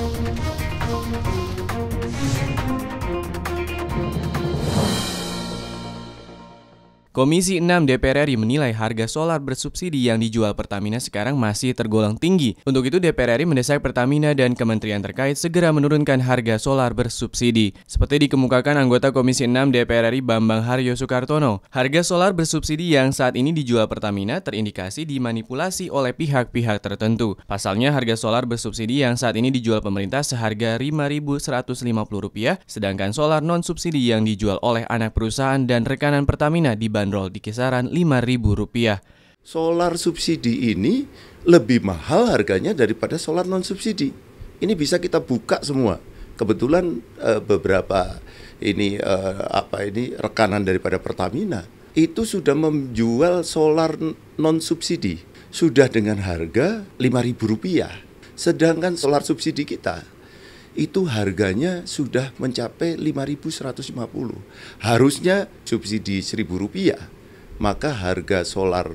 Thank you. Komisi 6 DPR RI menilai harga solar bersubsidi yang dijual Pertamina sekarang masih tergolong tinggi. Untuk itu DPR RI mendesak Pertamina dan kementerian terkait segera menurunkan harga solar bersubsidi. Seperti dikemukakan anggota Komisi 6 DPR RI Bambang Haryo Soekartono, harga solar bersubsidi yang saat ini dijual Pertamina terindikasi dimanipulasi oleh pihak-pihak tertentu. Pasalnya harga solar bersubsidi yang saat ini dijual pemerintah seharga Rp5.150, sedangkan solar non-subsidi yang dijual oleh anak perusahaan dan rekanan Pertamina di Bandung dibanderol di kisaran Rp5.000. Solar subsidi ini lebih mahal harganya daripada solar non subsidi. Ini bisa kita buka semua. Kebetulan eh, beberapa ini eh, apa ini rekanan daripada Pertamina itu sudah menjual solar non subsidi sudah dengan harga Rp5.000. Sedangkan solar subsidi kita itu harganya sudah mencapai 5.150. Harusnya subsidi 1.000 rupiah, maka harga solar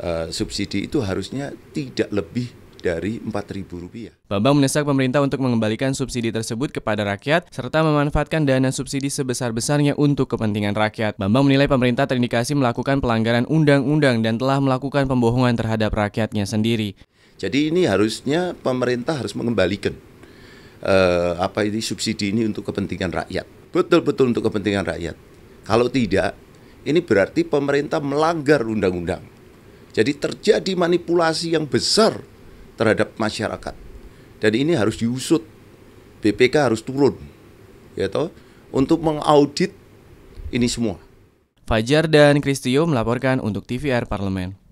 uh, subsidi itu harusnya tidak lebih dari ribu rupiah. Bambang menesak pemerintah untuk mengembalikan subsidi tersebut kepada rakyat serta memanfaatkan dana subsidi sebesar-besarnya untuk kepentingan rakyat. Bambang menilai pemerintah terindikasi melakukan pelanggaran undang-undang dan telah melakukan pembohongan terhadap rakyatnya sendiri. Jadi ini harusnya pemerintah harus mengembalikan eh, apa ini subsidi ini untuk kepentingan rakyat. Betul-betul untuk kepentingan rakyat. Kalau tidak, ini berarti pemerintah melanggar undang-undang. Jadi terjadi manipulasi yang besar terhadap masyarakat. Dan ini harus diusut. BPK harus turun. Ya toh, untuk mengaudit ini semua. Fajar dan Kristio melaporkan untuk TVR Parlemen.